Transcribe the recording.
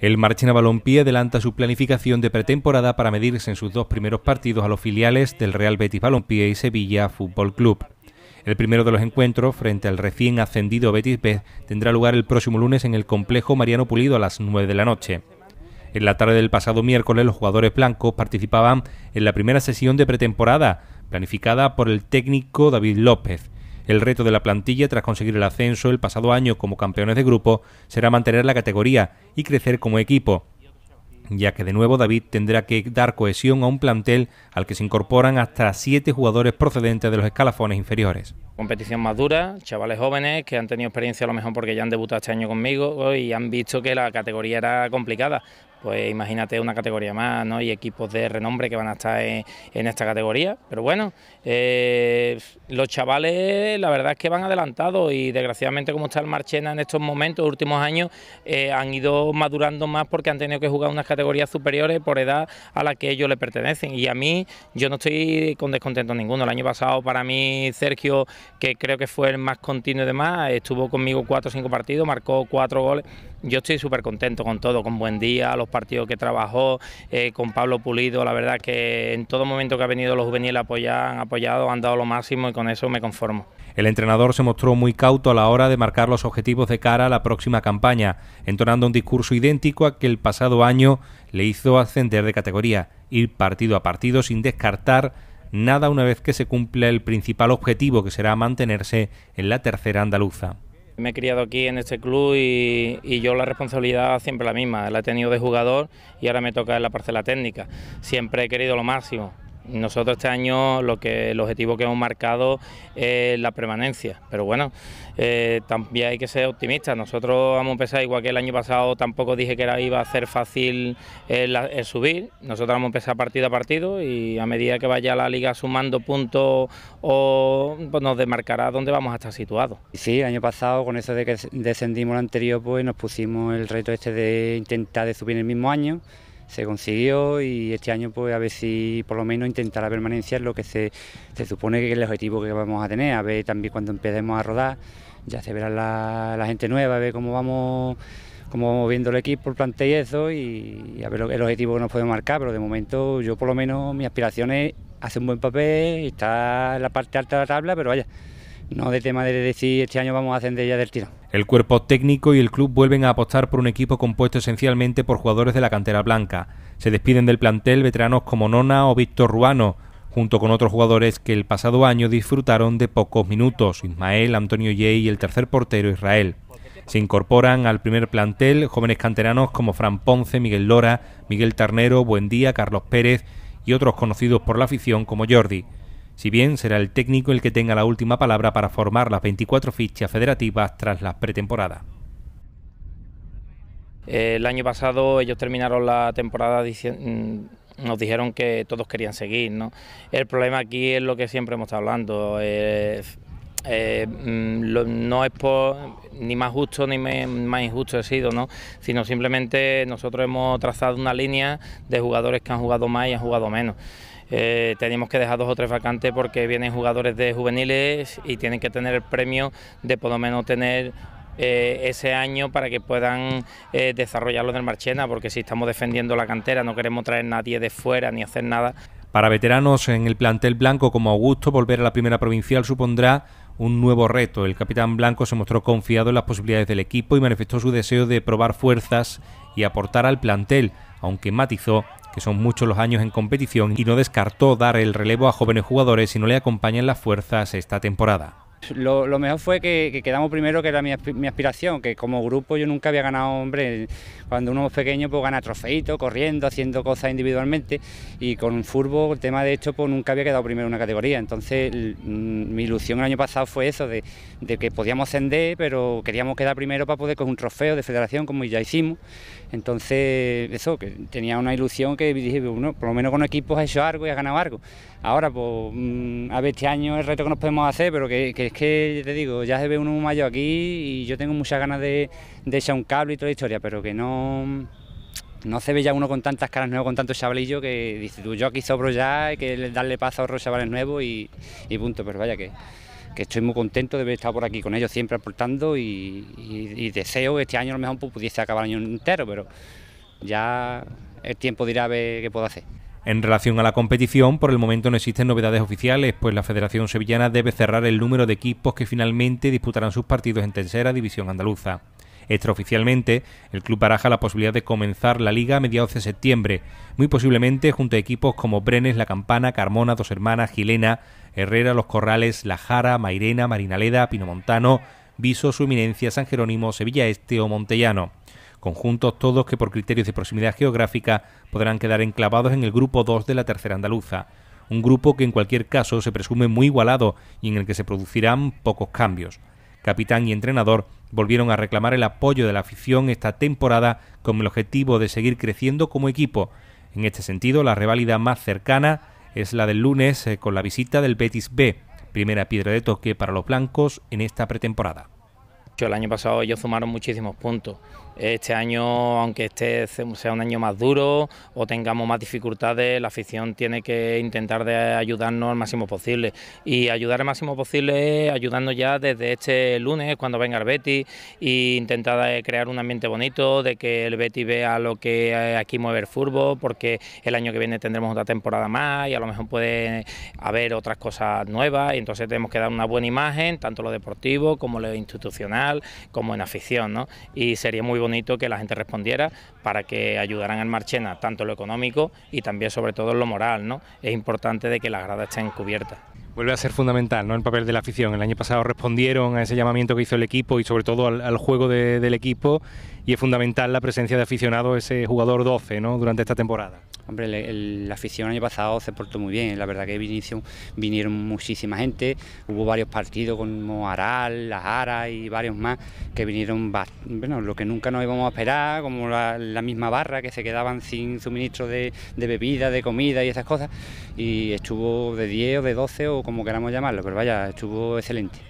El Marchena Balompié adelanta su planificación de pretemporada para medirse en sus dos primeros partidos a los filiales del Real Betis Balompié y Sevilla Fútbol Club. El primero de los encuentros, frente al recién ascendido Betis B, tendrá lugar el próximo lunes en el complejo Mariano Pulido a las 9 de la noche. En la tarde del pasado miércoles, los jugadores blancos participaban en la primera sesión de pretemporada, planificada por el técnico David López. El reto de la plantilla tras conseguir el ascenso el pasado año como campeones de grupo será mantener la categoría y crecer como equipo, ya que de nuevo David tendrá que dar cohesión a un plantel al que se incorporan hasta siete jugadores procedentes de los escalafones inferiores competición más dura, chavales jóvenes que han tenido experiencia a lo mejor porque ya han debutado este año conmigo y han visto que la categoría era complicada. Pues imagínate una categoría más, ¿no? Y equipos de renombre que van a estar en, esta categoría. Pero bueno, eh, los chavales la verdad es que van adelantados y desgraciadamente como está el Marchena en estos momentos, últimos años, eh, han ido madurando más porque han tenido que jugar unas categorías superiores por edad a la que ellos le pertenecen. Y a mí, yo no estoy con descontento ninguno. El año pasado para mí Sergio que creo que fue el más continuo de más... estuvo conmigo cuatro o cinco partidos, marcó cuatro goles. Yo estoy súper contento con todo, con Buen Día, los partidos que trabajó, eh, con Pablo Pulido, la verdad que en todo momento que ha venido los juveniles han apoyado, han dado lo máximo y con eso me conformo. El entrenador se mostró muy cauto a la hora de marcar los objetivos de cara a la próxima campaña, entonando un discurso idéntico a que el pasado año le hizo ascender de categoría, ir partido a partido sin descartar nada una vez que se cumpla el principal objetivo que será mantenerse en la tercera andaluza. Me he criado aquí en este club y, yo la responsabilidad siempre la misma, la he tenido de jugador y ahora me toca en la parcela técnica. Siempre he querido lo máximo, nosotros este año lo que el objetivo que hemos marcado es la permanencia, pero bueno, eh, también hay que ser optimistas. Nosotros hemos empezado igual que el año pasado, tampoco dije que iba a ser fácil eh, el, subir. Nosotros vamos a partido a partido y a medida que vaya la liga sumando puntos o pues, nos demarcará dónde vamos a estar situados. Sí, el año pasado con eso de que descendimos el anterior, pues nos pusimos el reto este de intentar de subir el mismo año se consiguió y este año pues a ver si por lo menos intentará permanenciar lo que se, supone que es el objetivo que vamos a tener, a ver también cuando empecemos a rodar, ya se verá la, gente nueva, a ver cómo vamos como vamos viendo el equipo, el plantel y eso, y, a ver el objetivo que nos podemos marcar, pero de momento yo por lo menos mi aspiraciones, es un buen papel, está en la parte alta de la tabla, pero vaya, no de tema de decir este año vamos a ascender ya del tiro. El cuerpo técnico y el club vuelven a apostar por un equipo compuesto esencialmente por jugadores de la cantera blanca. Se despiden del plantel veteranos como Nona o Víctor Ruano, junto con otros jugadores que el pasado año disfrutaron de pocos minutos, Ismael, Antonio Yey y el tercer portero Israel. Se incorporan al primer plantel jóvenes canteranos como Fran Ponce, Miguel Lora, Miguel Tarnero, Buendía, Carlos Pérez y otros conocidos por la afición como Jordi si bien será el técnico el que tenga la última palabra para formar las 24 fichas federativas tras las pretemporada. El año pasado ellos terminaron la temporada diciendo mm, nos dijeron que todos querían seguir, ¿no? El problema aquí es lo que siempre hemos estado hablando. Eh, eh, mm, no es por, ni más justo ni más injusto he sido, ¿no? Sino simplemente nosotros hemos trazado una línea de jugadores que han jugado más y han jugado menos. Eh, tenemos que dejar dos o tres vacantes porque vienen jugadores de juveniles y tienen que tener el premio de por lo menos tener eh, ese año para que puedan eh, desarrollarlo en el Marchena, porque si estamos defendiendo la cantera no queremos traer nadie de fuera ni hacer nada. Para veteranos en el plantel blanco como Augusto, volver a la primera provincial supondrá un nuevo reto. El capitán blanco se mostró confiado en las posibilidades del equipo y manifestó su deseo de probar fuerzas y aportar al plantel, aunque matizó que son muchos los años en competición, y no descartó dar el relevo a jóvenes jugadores si no le acompañan las fuerzas esta temporada. Lo, mejor fue que, quedamos primero, que era mi, aspiración, que como grupo yo nunca había ganado, hombre, cuando uno es pequeño pues gana trofeitos, corriendo, haciendo cosas individualmente y con Furbo el tema de hecho pues nunca había quedado primero en una categoría, entonces mm, mi ilusión el año pasado fue eso, de, que podíamos ascender, pero queríamos quedar primero para poder con un trofeo de federación como ya hicimos, entonces eso, que tenía una ilusión que dije, pues, bueno, por lo menos con equipos has hecho algo y has ganado algo. Ahora pues mm, a ver este año el reto que nos podemos hacer, pero que es que te digo, ya se ve uno mayo aquí y yo tengo muchas ganas de, echar un cable y toda la historia, pero que no no se ve ya uno con tantas caras nuevas, con tantos chavalillos, que dice tú, yo aquí sobro ya, hay que darle paso a otros chavales nuevos y, punto. Pero vaya que, estoy muy contento de haber estado por aquí con ellos, siempre aportando y, deseo que este año a lo mejor pudiese acabar el año entero, pero ya el tiempo dirá a qué puedo hacer. En relación a la competición, por el momento no existen novedades oficiales, pues la Federación Sevillana debe cerrar el número de equipos que finalmente disputarán sus partidos en Tercera División Andaluza. Extraoficialmente, el club baraja la posibilidad de comenzar la liga a mediados de septiembre, muy posiblemente junto a equipos como Brenes, La Campana, Carmona, Dos Hermanas, Gilena, Herrera, Los Corrales, La Jara, Mairena, Marinaleda, Pinomontano, Viso, Su Eminencia, San Jerónimo, Sevilla Este o Montellano conjuntos todos que por criterios de proximidad geográfica podrán quedar enclavados en el Grupo 2 de la Tercera Andaluza, un grupo que en cualquier caso se presume muy igualado y en el que se producirán pocos cambios. Capitán y entrenador volvieron a reclamar el apoyo de la afición esta temporada con el objetivo de seguir creciendo como equipo. En este sentido, la rivalidad más cercana es la del lunes eh, con la visita del Betis B, primera piedra de toque para los blancos en esta pretemporada. El año pasado ellos sumaron muchísimos puntos este año, aunque este sea un año más duro o tengamos más dificultades, la afición tiene que intentar de ayudarnos al máximo posible. Y ayudar al máximo posible ayudando ya desde este lunes, cuando venga el Betty, e intentar crear un ambiente bonito, de que el Betty vea lo que eh, aquí mueve el fútbol, porque el año que viene tendremos otra temporada más y a lo mejor puede haber otras cosas nuevas. Y entonces tenemos que dar una buena imagen, tanto lo deportivo como lo institucional, como en afición. ¿no? Y sería muy bonito que la gente respondiera para que ayudaran al Marchena tanto lo económico y también sobre todo lo moral, ¿no? Es importante de que las gradas estén cubiertas. Vuelve a ser fundamental ¿no? el papel de la afición. El año pasado respondieron a ese llamamiento que hizo el equipo y sobre todo al, juego del equipo y es fundamental la presencia de aficionados, ese jugador 12, ¿no? Durante esta temporada. Hombre, la afición año pasado se portó muy bien, la verdad que vinieron, vinieron muchísima gente, hubo varios partidos como Aral, La Jara y varios más que vinieron, bueno, lo que nunca nos íbamos a esperar, como la, misma barra que se quedaban sin suministro de, de, bebida, de comida y esas cosas, y estuvo de 10 o de 12 o como queramos llamarlo, pero vaya, estuvo excelente.